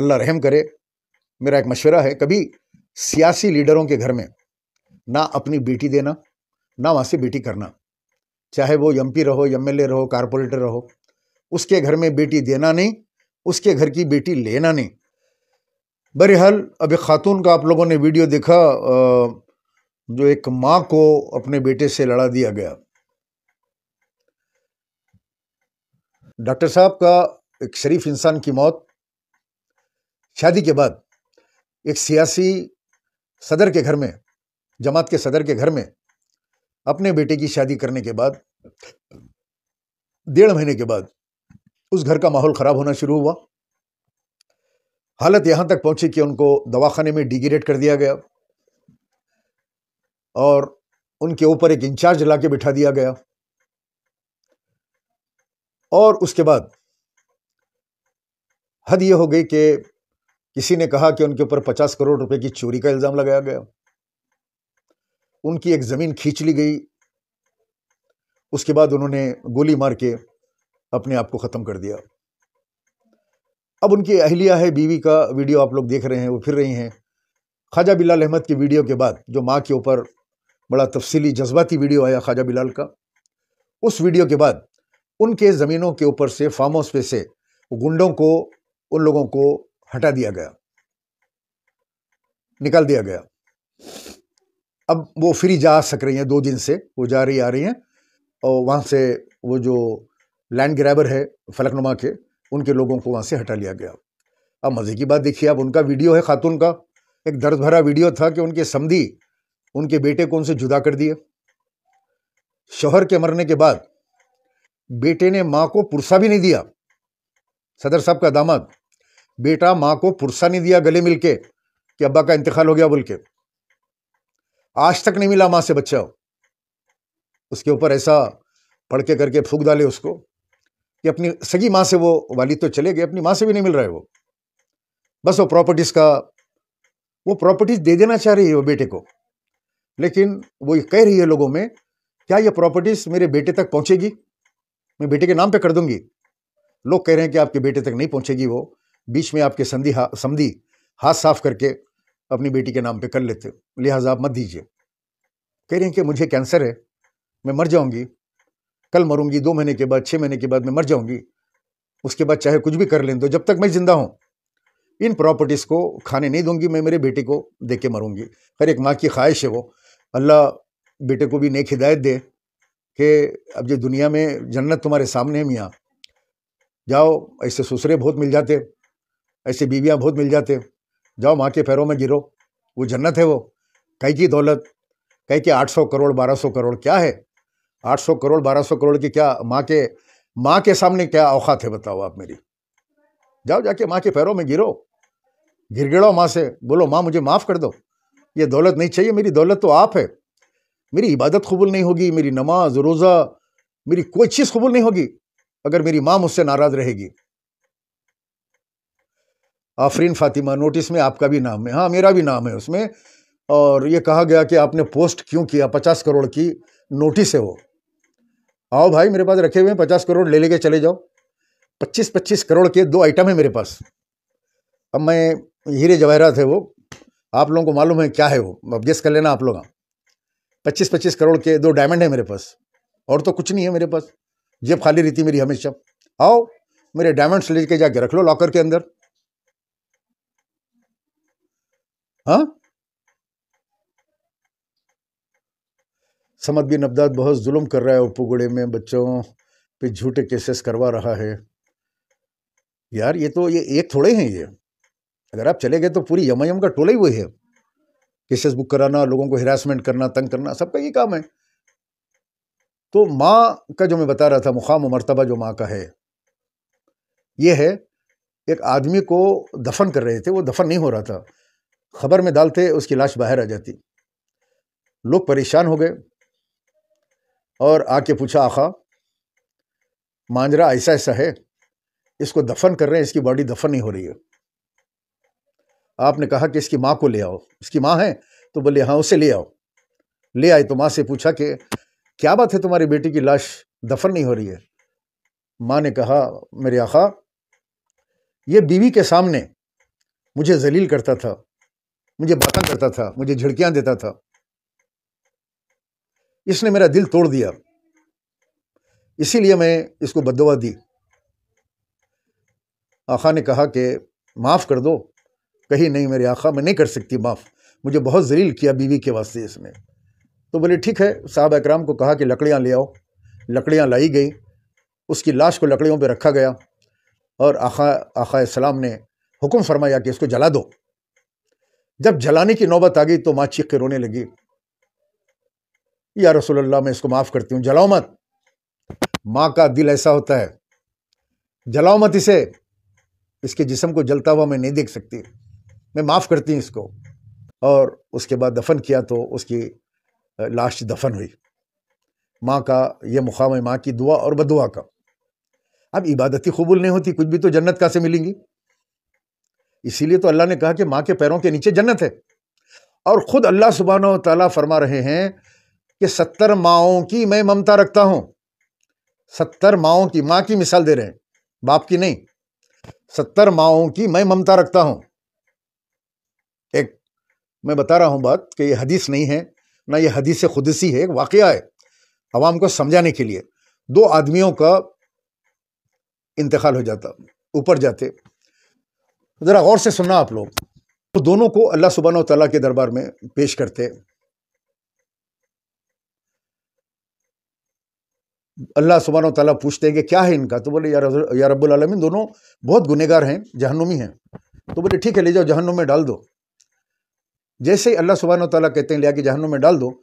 अल्लाह रहम करे मेरा एक मशवरा है कभी सियासी लीडरों के घर में ना अपनी बेटी देना ना वहाँ से बेटी करना चाहे वो एम रहो एम रहो कारपोरेटर रहो उसके घर में बेटी देना नहीं उसके घर की बेटी लेना नहीं बहरहाल अभी ख़ातून का आप लोगों ने वीडियो देखा जो एक माँ को अपने बेटे से लड़ा दिया गया डॉक्टर साहब का एक शरीफ इंसान की मौत शादी के बाद एक सियासी सदर के घर में जमात के सदर के घर में अपने बेटे की शादी करने के बाद डेढ़ महीने के बाद उस घर का माहौल ख़राब होना शुरू हुआ हालत यहाँ तक पहुंची कि उनको दवाखाने में डिग्रेड कर दिया गया और उनके ऊपर एक इंचार्ज ला के बिठा दिया गया और उसके बाद हद ये हो गई कि किसी ने कहा कि उनके ऊपर पचास करोड़ रुपए की चोरी का इल्ज़ाम लगाया गया उनकी एक ज़मीन खींच ली गई उसके बाद उन्होंने गोली मार के अपने आप को ख़त्म कर दिया अब उनकी अहलिया है बीवी का वीडियो आप लोग देख रहे हैं वो फिर रही हैं ख्वाजा बिलाल अहमद की वीडियो के बाद जो माँ के ऊपर बड़ा तफसीली जज्बाती वीडियो आया ख्वाजा बिलाल का उस वीडियो के बाद उनके ज़मीनों के ऊपर से फार्म हाउस पे से गुंडों को उन लोगों को हटा दिया गया निकाल दिया गया अब वो फ्री जा सक रही हैं दो दिन से वो जा रही आ रही हैं और वहाँ से वो जो लैंड ग्रैबर है फलकनुमा के उनके लोगों को वहाँ से हटा लिया गया अब मज़े की बात देखिए अब उनका वीडियो है खातून का एक दर्द भरा वीडियो था कि उनके समधी उनके बेटे को उनसे जुदा कर दिए शोहर के मरने के बाद बेटे ने माँ को पुरसा भी नहीं दिया सदर साहब का दामाद बेटा माँ को पुरसा नहीं दिया गले मिलके कि अब्बा का इंतकाल हो गया बोल के आज तक नहीं मिला माँ से बच्चा उसके ऊपर ऐसा पढ़ के करके फूक डाले उसको कि अपनी सगी माँ से वो वाली तो चले गए अपनी माँ से भी नहीं मिल रहा है वो बस वो प्रॉपर्टीज़ का वो प्रॉपर्टीज़ दे देना चाह रही है वो बेटे को लेकिन वो ये कह रही है लोगों में क्या ये प्रॉपर्टीज़ मेरे बेटे तक पहुँचेगी मैं बेटे के नाम पे कर दूंगी लोग कह रहे हैं कि आपके बेटे तक नहीं पहुँचेगी वो बीच में आपके संधि हा, संधि हाथ साफ करके अपनी बेटी के नाम पे कर लेते लिहाजा आप मत दीजिए कह रही हैं कि मुझे कैंसर है मैं मर जाऊंगी कल मरूंगी दो महीने के बाद छः महीने के बाद मैं मर जाऊंगी उसके बाद चाहे कुछ भी कर लें दो तो जब तक मैं ज़िंदा हूँ इन प्रॉपर्टीज़ को खाने नहीं दूंगी मैं मेरे बेटे को दे के मरूंगी खैर एक माँ की ख्वाहिश है वो अल्लाह बेटे को भी नेक हिदायत दे कि अब जो दुनिया में जन्नत तुम्हारे सामने है मियाँ जाओ ऐसे सुसरे बहुत मिल जाते ऐसे बीवियाँ बहुत मिल जाते जाओ माँ के पैरों में गिरो वो जन्नत है वो कह की दौलत कह के आठ करोड़ बारह करोड़ क्या है आठ करोड़ बारह करोड़ की क्या माँ के माँ के सामने क्या औकात है बताओ आप मेरी जाओ जाके माँ के पैरों में गिरो गिर गिड़ो माँ से बोलो माँ मुझे माफ़ कर दो ये दौलत नहीं चाहिए मेरी दौलत तो आप है मेरी इबादत कबूल नहीं होगी मेरी नमाज रोज़ा मेरी कोई चीज़ कबूल नहीं होगी अगर मेरी माँ मुझसे नाराज़ रहेगी आफरीन फातिमा नोटिस में आपका भी नाम है हाँ मेरा भी नाम है उसमें और ये कहा गया कि आपने पोस्ट क्यों किया पचास करोड़ की नोटिस है वो आओ भाई मेरे पास रखे हुए हैं पचास करोड़ ले लेके चले जाओ पच्चीस पच्चीस करोड़ के दो आइटम है मेरे पास अब मैं हीरे जवाहरात है वो आप लोगों को मालूम है क्या है वो अब गेस कर लेना आप लोग पच्चीस पच्चीस करोड़ के दो डायमंड है मेरे पास और तो कुछ नहीं है मेरे पास जेब खाली रहती मेरी हमेशा आओ मेरे डायमंड्स लेके जाके रख लो लॉकर के अंदर हाँ समद बिन अब्दाद बहुत जुल्म कर रहा है उपगुड़े में बच्चों पे झूठे केसेस करवा रहा है यार ये तो ये एक थोड़े हैं ये अगर आप चले गए तो पूरी यमयम का टोला ही वही है केसेस बुक कराना लोगों को हिरासमेंट करना तंग करना सबका ये काम है तो माँ का जो मैं बता रहा था मुकाम मरतबा जो माँ का है ये है एक आदमी को दफन कर रहे थे वो दफन नहीं हो रहा था खबर में डालते उसकी लाश बाहर आ जाती लोग परेशान हो गए और आके पूछा आखा मांजरा ऐसा ऐसा है इसको दफन कर रहे हैं इसकी बॉडी दफन नहीं हो रही है आपने कहा कि इसकी माँ को ले आओ इसकी माँ है तो बोले हाँ उसे ले आओ ले आए तो माँ से पूछा कि क्या बात है तुम्हारी बेटी की लाश दफन नहीं हो रही है माँ ने कहा मेरे आखा ये बीवी के सामने मुझे जलील करता था मुझे बातें करता था मुझे झिड़कियां देता था इसने मेरा दिल तोड़ दिया इसीलिए मैं इसको बदवा दी आखा ने कहा कि माफ़ कर दो कहीं नहीं मेरे आखा मैं नहीं कर सकती माफ़ मुझे बहुत जलील किया बीवी के वास्ते इसने तो बोले ठीक है साहब अकराम को कहा कि लकड़ियां ले आओ लकड़ियां लाई गई उसकी लाश को लकड़ियों पर रखा गया और आखा आखा सलाम ने हुक्म फरमाया कि इसको जला दो जब जलाने की नौबत आ गई तो माँ चीख के रोने लगी या रसोल्ला मैं इसको माफ़ करती हूँ जलाओ मत माँ का दिल ऐसा होता है जलाओ मत इसे इसके जिसम को जलता हुआ मैं नहीं देख सकती मैं माफ़ करती हूँ इसको और उसके बाद दफन किया तो उसकी लाश दफन हुई माँ का यह मुकाम है माँ की दुआ और बदुआ का अब इबादती कबूल नहीं होती कुछ भी तो जन्नत कहाँ से मिलेंगी इसीलिए तो अल्लाह ने कहा कि माँ के पैरों के नीचे जन्नत है और ख़ुद अल्लाह सुबहान तला फरमा रहे हैं कि सत्तर माओं की मैं ममता रखता हूँ सत्तर माओं की माँ की मिसाल दे रहे हैं बाप की नहीं सत्तर माओं की मैं ममता रखता हूँ एक मैं बता रहा हूँ बात कि ये हदीस नहीं है ना ये हदीस खुदसी है एक वाक़ है आवाम को समझाने के लिए दो आदमियों का इंतकाल हो जाता ऊपर जाते तो ज़रा गौर से सुनना आप लोग तो दोनों को अल्लाह सुबहान तला के दरबार में पेश करते अल्लाह सुबहान तला पूछते हैं कि क्या है इनका तो बोले यार या रब्बुल इन दोनों बहुत गुनेगार हैं जहनुमी हैं तो बोले ठीक है ले जाओ जहनुम में डाल दो जैसे ही अल्लाह सुबहान तला कहते हैं लिया कि जहनुम में डाल दो